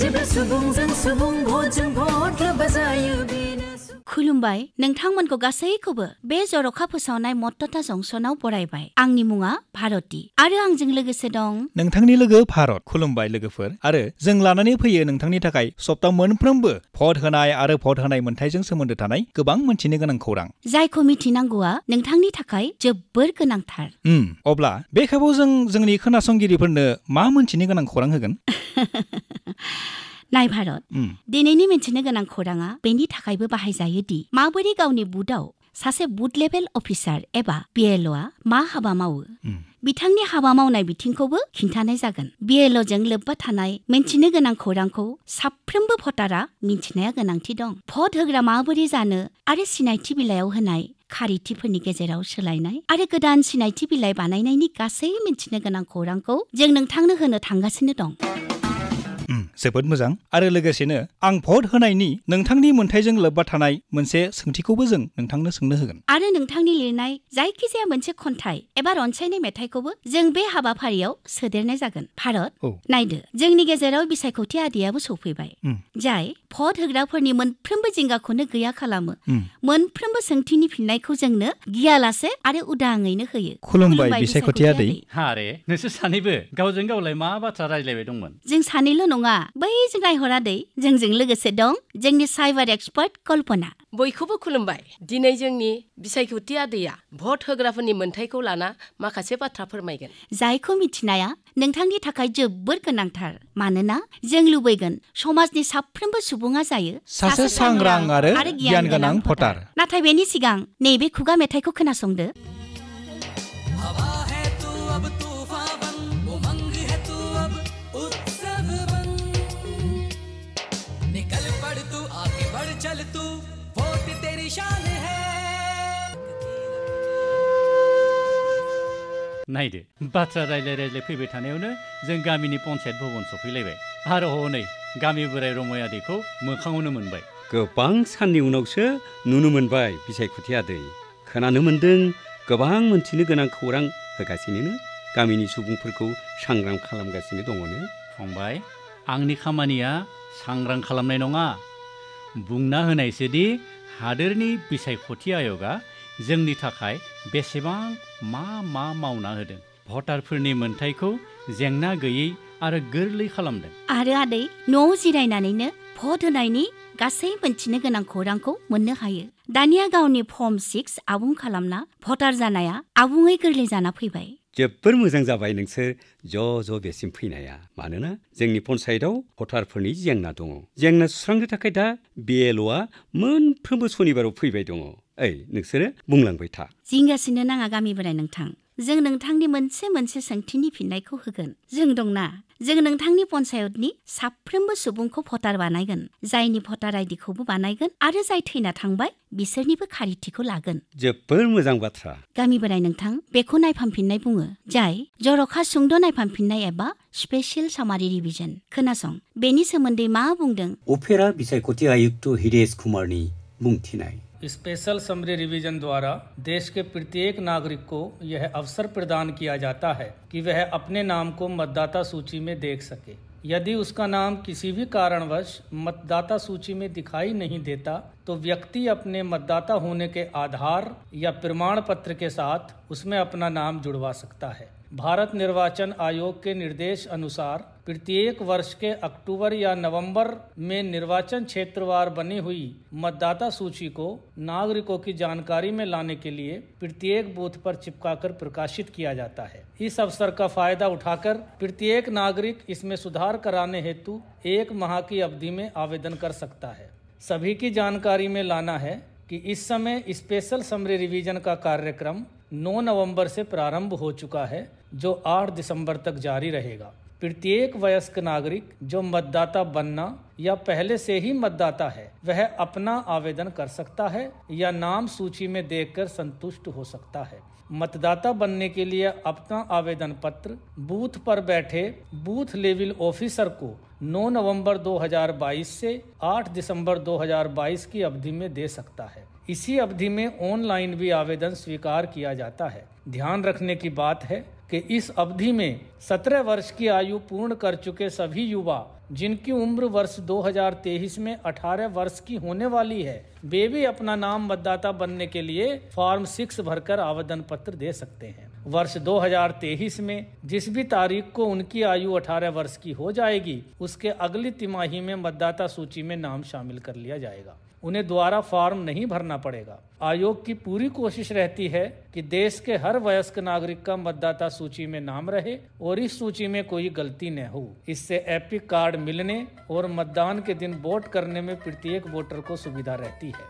जिब्र सुबुंजों सुबुं भोजों भद्र बाजायो बे खुलुमबाय नोंथांमोनखौ गासैखौबो बे जर'खा फोसावनाय मत्ता जंसनाव बरायबाय आंनि मुङा भारती आरो आंजों लोगोसे दं नोंथांनि लोगो भारत खुलुमबाय लोगोफोर आरो जों लानानै फैयो नोंथांनि थाखाय सप्ता मोनफ्रोमबो भट होनाय आरो भट होनाय मोन्थाइजों सोमोन्दो थानाय गोबां मोन्थिनो गोनां खौरां जायखौ मिथिनांगौआ नोंथांनि थाखाय जोबोर गोनांथार उम अब्ला बे खाबु जों जोंनि खोनासंगिरिफोरनो मा मोन्थिनो गोनां खौरां होगोन लाइभ भारत दिनैनि मिन्थिनो गोनां खौराङा बेनि थाखायबो बाहायजायो दि माबोरै गावनि बुथआव सासे बुथ लेभेल अफिसार एबा बिएलअआ मा हाबा मावो बिथांनि हाबा मावनाय बिथिंखौबो खिन्थानाय जागोन बिएलअजों लोब्बा थानाय मिन्थिनो गोनां खौरांखौ साफ्रोमबो भटारा मिन्थिनाया गोनांथि दं भट होग्रा माबोरै जानो आरो सिनायथि बिलाइयाव होनाय खारिथिफोरनि गेजेराव सोलायनाय आरो गोदान सिनायथि बिलाइ बानायनायनि गासै मिन्थिनो गोनां खौरांखौ जों नोंथांनो होनो थांगासिनो दं जोबोद मोजां आरो लोगोसेनो आं भ'ट होनायनि नोंथांनि मोन्थायजों लोब्बा थानाय मोनसे सोंथिखौबो जों नोंथांनो सोंनो होगोन आरो नोंथांनि लिरनाय जायखिजाया मोनसे खन्थाइ एबा रनसायनाय मेथाइखौबो जों बे हाबाफारियाव सोदेरनाय जागोन भारत नायदो जोंनि गेजेराव बिसायख'थि आदियाबो सौफैबाय जाय भट होग्राफोरनि मोनफ्रोमबो जिंगाखौनो गैया खालामो मोनफ्रोमबो सोंथिनि फिननायखौ जोंनो गियालासे आरो उदाङैनो होयो खुलुमबाय बिसायख'थि आदै हारे नोंसोर सानैबो गावजों गावलाय मा बाथ्रा रायज्लायबाय दंमोन जों सानैल' नङा बै जों नायहर दै जोंजों लोगोसे दं जोंनि साइबार एक्सपार्ट कल्पना बयखौबो खुलुमबाय दिनै जोंनि बिसायख'थि आदैया भट होग्राफोरनि मोन्थायखौ लाना माखासे बाथ्रा फोरमायगोन जायखौ मिथिनाया नोंथांनि थाखाय जोबोर गोनांथार मानोना जों लुबैगोन समाजनि साफ्रोमबो सुबुङा जायो सासे सांग्रां आरो गियान गोनां भटार नाथाय बेनि सिगां नैबे खुगा मेथाइखौ खोनासंदो नायदो बाथ्रा रायज्लाय रायज्लाय फैबाय थानायावनो जों गामिनि पन्सायत भबन सफैलायबाय आरो हनै गामि बोराइ रमय आदैखौ मोखाङावनो मोनबाय गोबां साननि उनावसो नुनो मोनबाय बिसायख'थि आदै खोनानो मोन्दों गोबां मोनथिनो गोनां खौरां होगासिनोनो गामिनि सुबुंफोरखौ सांग्रां खालामगासिनो दङनो फंबाय आंनि खामानिया सांग्रां खालामनाय नङा बुंना होनायसोदि हादोरनि बिसायख'थि आय'गा जोंनि थाखाय बेसेबां मा मा मावना होदों भटारफोरनि मोन्थायखौ जेंना गैयै आरो गोरलै खालामदों आरो आदै न'आव जिरायनानैनो भट होनायनि गासै मोनथिनो गोनां खौरांखौ मोननो हायो दानिया गावनि फर्म सिक्स आबुं खालामना भटार जानाया आबुङै गोरलै जाना फैबाय जोबोर मोजां जाबाय नोंसोर ज' ज' बेसिम फैनाया मानोना जोंनि पन्सायतआव भटारफोरनि जेंना दङ जेंना सुस्रांनो थाखाय दा अ मोनफ्रोमबो सनिबाराव फैबाय दङ ओइ नोंसोरो बुंलांबाय था जिंगासिनो नाङा गामिबोराय नोंथां जों नोंथांनि मोनसे मोनसे सोंथिनि फिन्नायखौ होगोन जों दंना जों नोंथांनि पन्सायतनि साफ्रोमबो सुबुंखौ भटार बानायगोन जायनि भटार आइडिखौबो बानायगोन आरो जाय थैना थांबाय बिसोरनिबो खारिथिखौ लागोन जोबोर मोजां बाथ्रा गामि बोराय नोंथां बेखौ नायफामफिन्नाय बुङो जाय जर'खा सुंद' नायफामफिन्नाय एबा स्पेशियल सामारि रिभिजन खोनासं बेनि सोमोन्दै मा बुंदों अपेरा बिसायख'थि आयुक्त हिरेश कुमारनि बुंथिनाय स्पेशल समरी रिवीजन द्वारा देश के प्रत्येक नागरिक को यह अवसर प्रदान किया जाता है कि वह अपने नाम को मतदाता सूची में देख सके यदि उसका नाम किसी भी कारणवश मतदाता सूची में दिखाई नहीं देता तो व्यक्ति अपने मतदाता होने के आधार या प्रमाण पत्र के साथ उसमें अपना नाम जुड़वा सकता है भारत निर्वाचन आयोग के निर्देश अनुसार प्रत्येक वर्ष के अक्टूबर या नवंबर में निर्वाचन क्षेत्रवार बनी हुई मतदाता सूची को नागरिकों की जानकारी में लाने के लिए प्रत्येक बूथ पर चिपकाकर प्रकाशित किया जाता है इस अवसर का फायदा उठाकर प्रत्येक नागरिक इसमें सुधार कराने हेतु एक माह की अवधि में आवेदन कर सकता है सभी की जानकारी में लाना है कि इस समय स्पेशल समरी रिवीजन का कार्यक्रम 9 नवंबर से प्रारंभ हो चुका है जो 8 दिसंबर तक जारी रहेगा प्रत्येक वयस्क नागरिक जो मतदाता बनना या पहले से ही मतदाता है वह अपना आवेदन कर सकता है या नाम सूची में देखकर संतुष्ट हो सकता है मतदाता बनने के लिए अपना आवेदन पत्र बूथ पर बैठे बूथ लेवल ऑफिसर को 9 नवंबर 2022 से 8 दिसंबर 2022 की अवधि में दे सकता है इसी अवधि में ऑनलाइन भी आवेदन स्वीकार किया जाता है ध्यान रखने की बात है कि इस अवधि में सत्रह वर्ष की आयु पूर्ण कर चुके सभी युवा जिनकी उम्र वर्ष 2023 में 18 वर्ष की होने वाली है वे भी अपना नाम मतदाता बनने के लिए फॉर्म सिक्स भरकर आवेदन पत्र दे सकते हैं वर्ष 2023 में जिस भी तारीख को उनकी आयु 18 वर्ष की हो जाएगी उसके अगली तिमाही में मतदाता सूची में नाम शामिल कर लिया जाएगा उन्हें द्वारा फॉर्म नहीं भरना पड़ेगा आयोग की पूरी कोशिश रहती है कि देश के हर वयस्क नागरिक का मतदाता सूची में नाम रहे और इस सूची में कोई गलती न हो इससे एपिक कार्ड मिलने और मतदान के दिन वोट करने में प्रत्येक वोटर को सुविधा रहती है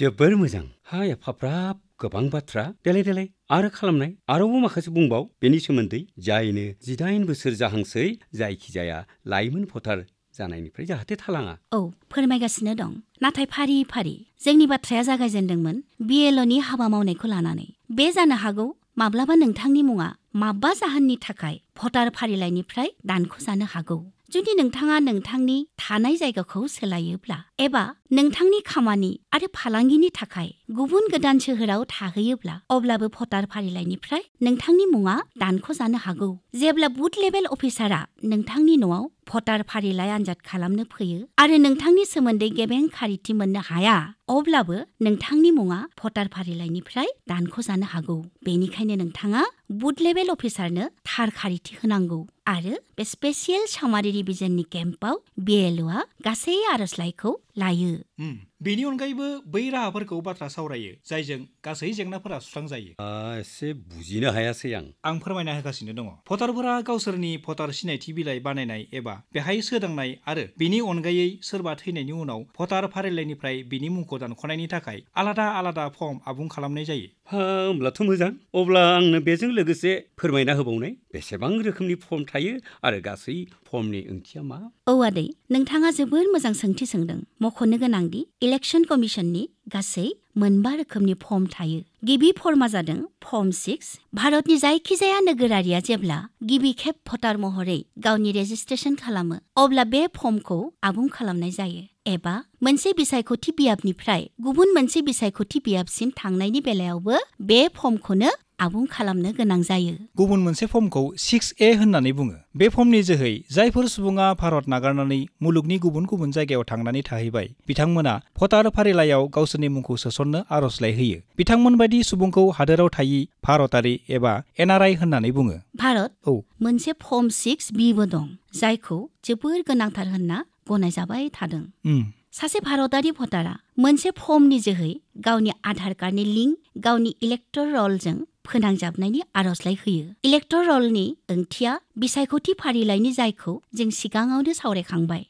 जोबोर मोजां हाय फाफ्राब गोबां बाथ्रा देलाय देलाय आरो खालामनाय आरोबाव माखासे बुंबाव बेनि सोमोन्दै जायनो जिदाइन बोसोर जाहांसै जायखिजाया लाइमोन भटार जानायनिफ्राय जाहाथे थालाङा औ फोरमायगासिनो दं नाथाय फारि फारि जोंनि बाथ्राया जागायजेन्दोंमोन बिएल'नि हाबा मावनायखौ लानानै बे जानो हागौ माब्लाबा नोंथांनि मुङा माबा जाहोननि थाखाय भटार फारिलाइनिफ्राय दानख'जानो हागौ जुदि नोंथाङा नोंथांनि थानाय जायगाखौ सोलायोब्ला एबा नोंथांनि खामानि आरो फालांगिनि थाखाय गुबुन गोदान सोहोराव थाहैयोब्ला अब्लाबो भटार फारिलाइनिफ्राय नोंथांनि मुङा दानख'जानो हागौ जेब्ला बुथ लेभेल अफिसारा नोंथांनि न'आव भटार फारिलाइ आनजाद खालामनो फैयो आरो नोंथांनि सोमोन्दै गेबें खारिथि मोननो हाया अब्लाबो नोंथांनि मुङा भटार फारिलाइनिफ्राय दानख'जानो हागौ बेनिखायनो नोंथाङा बुथ लेभेल अफिसारनो थार खारिथि होनांगौ आरो बे स्पेसियेल सामारि डिभिजननि केम्पआव बिएलअआ गासै आर'जलाइखौ लायो बेनि अनगायैबो बै राहाफोरखौ बाथ्रा सावरायो जायजों गासै जेंनाफोरा सुस्रांजायो एसे बुजिनो हायासै आं आं फोरमायना होगासिनो दङ भटारफोरा गावसोरनि भटार सिनायथि बिलाइ बानायनाय एबा बेहाय सोदांनाय आरो बेनि अनगायै सोरबा थैनायनि उनाव भटार फारिलाइनिफ्राय बिनि मुंखौ दानख'नायनि थाखाय आलादा आलादा फर्म आबुं खालामनाय जायो होमब्लाथ' मोजां अब्ला आंनो बेजों लोगोसे फोरमायना होबावनाय बेसेबां रोखोमनि फर्म थायो आरो गासै फर्मनि ओंथिया मा औ आदै नोंथाङा जोबोर मोजां सोंथि सोंदों मख'नो गोनांदि इलेक्शन कमिशननि गासै मोनबा रोखोमनि फर्म थायो गिबि फर्मा जादों फर्म सिक्स भारतनि जायखिजाया नोगोरारिया जेब्ला गिबि खेब भटार महरै गावनि रेजिस्ट्रेशन खालामो अब्ला बे फर्मखौ आबुं खालामनाय जायो एबा मोनसे बिसायख'थि बियाबनिफ्राय गुबुन मोनसे बिसायख'थि बियाबसिम थांनायनि बेलायावबो बे फर्मखौनो आबुं खालामनो गोनां जायो गुबुन मोनसे फर्मखौ सिक्स ए होननानै बुङो बे फर्मनि जोहै जायफोर सुबुङा भारत नागारनानै मुलुगनि गुबुन गुबुन जायगायाव थांनानै थाहैबाय बिथांमोना भटार फारिलाइयाव गावसोरनि मुंखौ सोसन्नो आर'जलाइ होयो बिथांमोन बायदि सुबुंखौ हादोराव थायि भारतारि एबा एनआरआइ होननानै बुङो भारत औ मोनसे फर्म सिक्स बिबो दं जायखौ जोबोर गोनांथार होनना गनायजाबाय थादों सासे भारतारि भटारा मोनसे फर्मनि जोहै गावनि आधार कार्डनि लिंक गावनि इलेक्टर फोनांजाबनायनि आर'जलाइ होयो इलेक्टरलनि ओंथिया बिसायख'थि फारिलाइनि जायखौ जों सिगाङावनो सावरायखांबाय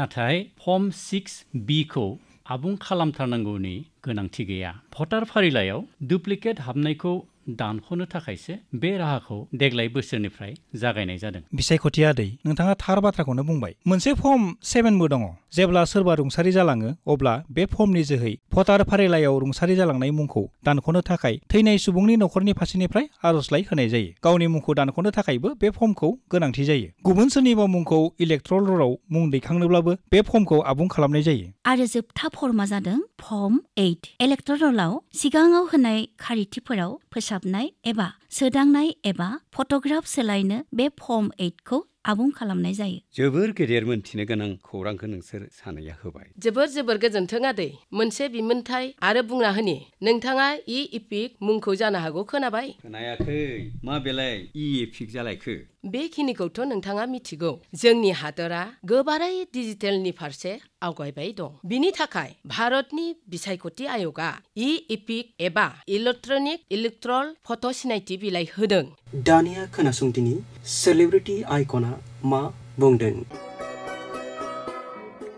नाथाय फर्म सिक्स बिखौ आबुं खालामथारनांगौनि गोनांथि गैया भटार फारिलाइयाव डुप्लिकेट हाबनायखौ दानख'नो थाखायसो बे राहाखौ देग्लाय बोसोरनिफ्राय जागायनाय जादों बिसायख'थि आदै नोंथाङा थार बाथ्राखौनो बुंबाय मोनसे फर्म सेभेनबो दङ जेब्ला सोरबा रुंसारि जालाङो अब्ला बे फर्मनि जोहै भटार फारिलाइयाव रुंसारि जालांनाय मुंखौ दानख'नो थाखाय थैनाय सुबुंनि न'खरनि फारसेनिफ्राय आर'जलाइ होनाय जायो गावनि मुंखौ दानख'नो थाखायबो बे फर्मखौ गोनांथि जायो गुबुन सोरनिबा मुंखौ इलेक्ट्रल रलाव मुं दैखांनोब्लाबो बे फर्मखौ आबुं खालामनाय जायो आरो जोबथा फर्मा जादों फर्म एइट इलेक्ट्रल रलाव सिगाङाव होनाय खारिथिफोराव फोसाब फोसाबनाय एबा सोदांनाय एबा फट'ग्राफ सोलायनो बे फर्म एइटखौ आबुं खालामनाय जायो जोबोर गेदेर मोनथिनो गोनां खौरांखौ नोंसोर सानैया होबाय जोबोर जोबोर गोजोन्थों आदै मोनसे बिमोनथाय आरो बुंना होनि नोंथाङा इ इपिक मुंखौ जानो हागौ खोनाबाय खोनायाखै मा बेलाय इ इपिक जालायखो बेखिनिखौथ' नोंथाङा मिथिगौ जोंनि हादरा गोबारै डिजिटेलनि फारसे आवगायबाय दं बिनि थाखाय भारतनि बिसायख'थि आय'गा इ इपिक एबा इलेक्ट्रनिक इलेक्ट्रल फट' सिनायथि बिलाइ होदों दानिया खोनासंदिनि सेलिब्रिटि आइकना मा बुंगडन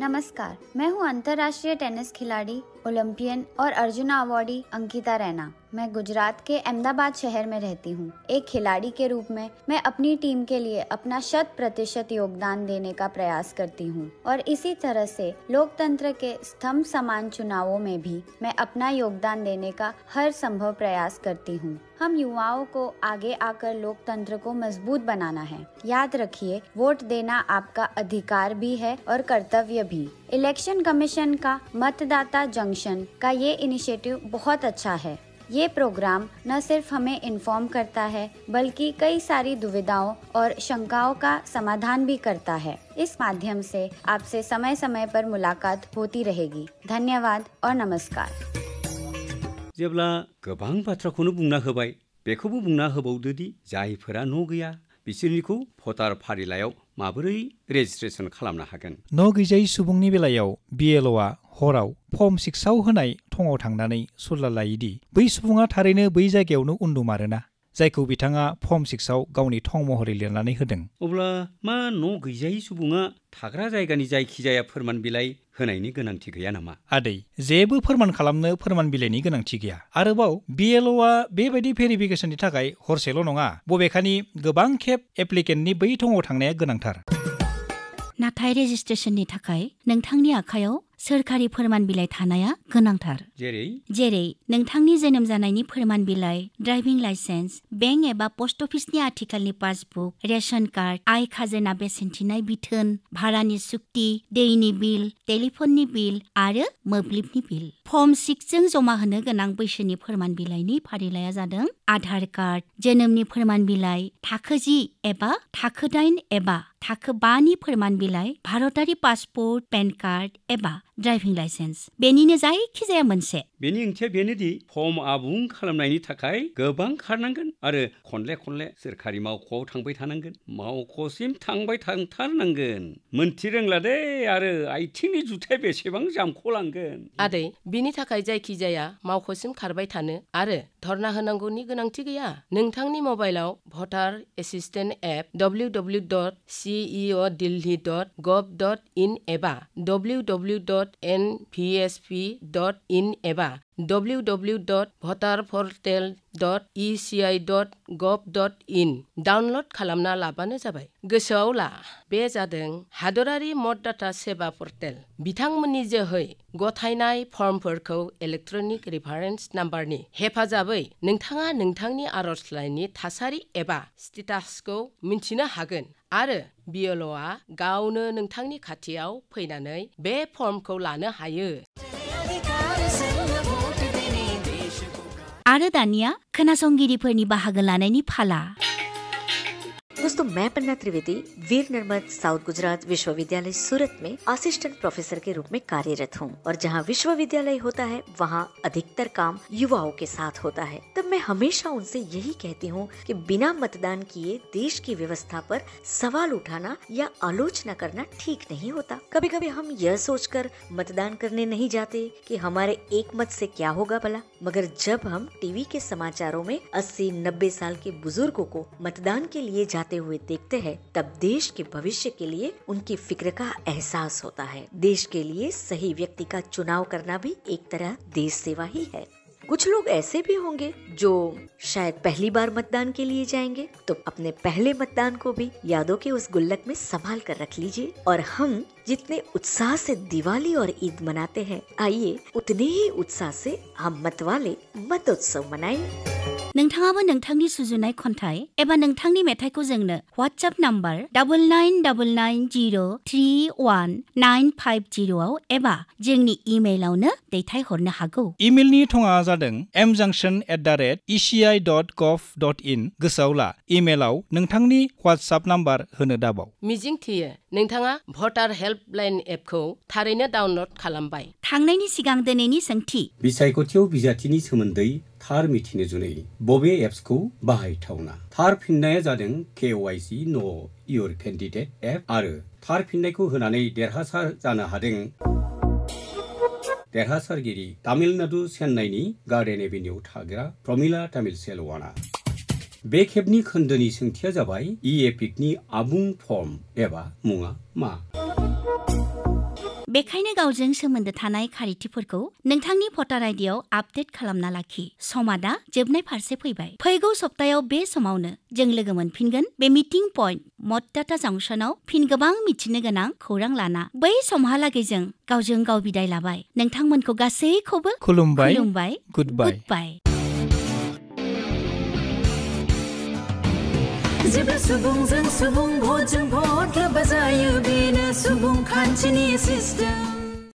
नमस्कार मैं हूं अंतर्राष्ट्रीय टेनिस खिलाड़ी ओलंपियन और अर्जुना अवार्डी अंकिता रैना मैं गुजरात के अहमदाबाद शहर में रहती हूँ एक खिलाड़ी के रूप में मैं अपनी टीम के लिए अपना शत प्रतिशत योगदान देने का प्रयास करती हूँ और इसी तरह से लोकतंत्र के स्तंभ समान चुनावों में भी मैं अपना योगदान देने का हर संभव प्रयास करती हूँ हम युवाओं को आगे आकर लोकतंत्र को मजबूत बनाना है याद रखिए वोट देना आपका अधिकार भी है और कर्तव्य भी इलेक्शन कमीशन का मतदाता जंग फंक्शन का ये इनिशिएटिव बहुत अच्छा है ये प्रोग्राम न सिर्फ हमें इन्फॉर्म करता है बल्कि कई सारी दुविधाओं और शंकाओं का समाधान भी करता है इस माध्यम से आपसे समय समय पर मुलाकात होती रहेगी धन्यवाद और नमस्कार जेब्ला गोबां बाथ्राखौनो बुंना होबाय बेखौबो बुंना होबावदो दि जायफोरा न' गैया बिसोरनिखौ भटार फारिलाइयाव माबोरै रेजिस्ट्रेशन खालामनो हागोन न' गैजायै सुबुंनि बेलायाव बिएलअआ हराव फर्म सिक्सआव होनाय थङाव थांनानै सुरला लायोदि बै सुबुङा थारैनो बै जायगायावनो उन्दुम आरोना जायखौ बिथाङा फर्म सिक्सआव गावनि थं महरै लिरनानै होदों अब्ला मा न' गैजायै सुबुङा थाग्रा जायगानि जायखिजाया फोरमान बिलाइ होनायनि गोनांथि गैया नामा आदै जेबो फोरमान खालामनो फोरमान बिलाइनि गोनांथि गैया आरोबाव बिएलअआ बेबायदि भेरिफिकेसननि थाखाय हरसेल' नङा बबेखानि गोबां खेब एप्लिकेन्टनि बै थङाव थांनाया गोनांथार नाथाय रेजिस्ट्रेसननि थाखाय नोंथांनि आखायाव सोरखारि फोरमान बिलाइ थानाया गोनांथार जेरै जेरै नोंथांनि जोनोम जानायनि फोरमान बिलाइ ड्राइभिं लाइसेन्स बेंक एबा पस्ट अफिसनि आथिखालनि पासबुक रेशन कार्ड आय खाजोना बेसेन थिनाय बिथोन भारानि सुक्ति दैनि बिल टेलिफननि बिल आरो मोब्लिबनि बिल फर्म सिक्सजों जमा होनो गोनां बैसोनि फोरमान बिलाइनि फारिलाइया जादों आधार कार्ड जोनोमनि फोरमान बिलाइ थाखो जि एबा थाखो दाइन एबा থাকবানি ফৰমান বিলাই ভাৰতাৰী পাছপৰ্ট পেন কাৰ্ড এবা ড্ৰাইভিং লাইচেঞ্চ বেনিনে যাই কি যায় মানছে বেনি ওঠে বেনেদি ফৰ্ম আবুং খালামনাইনি থাকাই গোবাং খাৰনাংগোন আৰু খনলে খনলে চৰকাৰী মাওখোৱাও থাকিব থানাংগোন মাওখোৱাসিম থাকিব থাকথাৰনাংগোন মোনথি ৰংলা দেই আৰু আইথিংনি জুথাই বেছেবাং জামখোলাংগোন আদৈ বেনি থাকাই যাই কি যায় মাওখোৱাসিম খাৰবাই থানো আৰু ধৰ্ণা হনাংগোনি গোনাংথি গৈয়া নোংথাংনি মোবাইলাও voter assistant app W W dot C C E O Delhi dot gov dot in এবা W W dot N V S P dot in এবা W W dot voter portal dot E C I dot gov dot in download খালামনা লাবানো যাবাই গোসাও লা বে যাদং হাদৰাৰী মতদাতা সেৱা পৰ্টেল বিথংমনি জহৈ গথাইনাই ফৰ্মফৰখৌ ইলেক্ট্ৰনিক ৰেফাৰেন্স নাম্বাৰনি হেফাজাবৈ নোংথাঙা নোংথাংনি আৰজলাইনি থাসাৰি এবা স্টেটাসকৌ মিন্থিনো হাগোন आरो बियल'आ गावनो नोंथांनि खाथियाव फैनानै बे फर्मखौ लानो हायो आरो दानिया खोनासंगिरिफोरनि बाहागो लानायनि फाला दोस्तों मैं पन्ना त्रिवेदी वीर नर्मद साउथ गुजरात विश्वविद्यालय सूरत में असिस्टेंट प्रोफेसर के रूप में कार्यरत हूँ और जहाँ विश्वविद्यालय होता है वहाँ अधिकतर काम युवाओं के साथ होता है तब मैं हमेशा उनसे यही कहती हूँ कि बिना मतदान किए देश की व्यवस्था पर सवाल उठाना या आलोचना करना ठीक नहीं होता कभी कभी हम यह सोचकर मतदान करने नहीं जाते कि हमारे एक मत से क्या होगा भला मगर जब हम टीवी के समाचारों में अस्सी नब्बे साल के बुजुर्गों को मतदान के लिए जाते जाते हुए देखते हैं तब देश के भविष्य के लिए उनकी फिक्र का एहसास होता है देश के लिए सही व्यक्ति का चुनाव करना भी एक तरह देश सेवा ही है कुछ लोग ऐसे भी होंगे जो शायद पहली बार मतदान के लिए जाएंगे तो अपने पहले मतदान को भी यादों के उस गुल्लक में संभाल कर रख लीजिए और हम जितने उत्साह से दिवाली और ईद मनाते हैं आइए उतने ही उत्साह से हम मत वाले उत्सव मनाएं। नोंथाङाबो नोंथांनि सुजुनाय खन्थाइ एबा नोंथांनि मेथाइखौ जोंनो WhatsApp number double nine double nine zero' three one nine five जिर'आव एबा जोंनि इमेइलावनो दैथायहरनो हागौ इमेलनि थङा जादों एमजांशन एट दा रेट इसिआइ डट गभ डट इन गोसोआव ला इमेलाव नोंथांनि व्हाट्सएप नाम्बार होनो दाबाव मिजिं थियो नोंथाङा भटार हेल्पलाइन एपखौ थारैनो डाउनल'ड खालामबाय थांनायनि सिगां दिनैनि सोंथि बिसायख'थियाव बिजाथिनि सोमोन्दै थार मिथिनो जुनै बबे एप्सखौ बाहायथावना थार फिननाया जादों केवाइसि न इयर केन्डिडेट एप आरो थार फिननायखौ होनानै देरहासार जानो हादों देरहासारगिरि तामिलनाडु चेन्नाइनि गार्डेन एभिनिउ थाग्रा प्रमिला तामिल सेलवाना बे खेबनि खोन्दोनि सोंथिया जाबाय इ एपिकनि आबुं फर्म एबा मुङा मा बेखायनो गावजों सोमोन्दो थानाय खारिथिफोरखौ नोंथांनि भटार आइडियाव आपडेट खालामना लाखि समा दा जोबनाय फारसे फैबाय फैगौ सप्तायाव बे समावनो जों लोगो मोनफिनगोन बे मिटिं पइन्ट मत्टाटा जंसनाव फिन गोबां मिथिनो गोनां खौरां लाना बै समहालागै जों गावजों गाव बिदाय लाबाय नोंथांमोनखौ गासैखौबो खुलुमबाय खुलुमबाय goodbye Azib subung zeng subung bhojeng bhodra bazaya bina subung khanchini system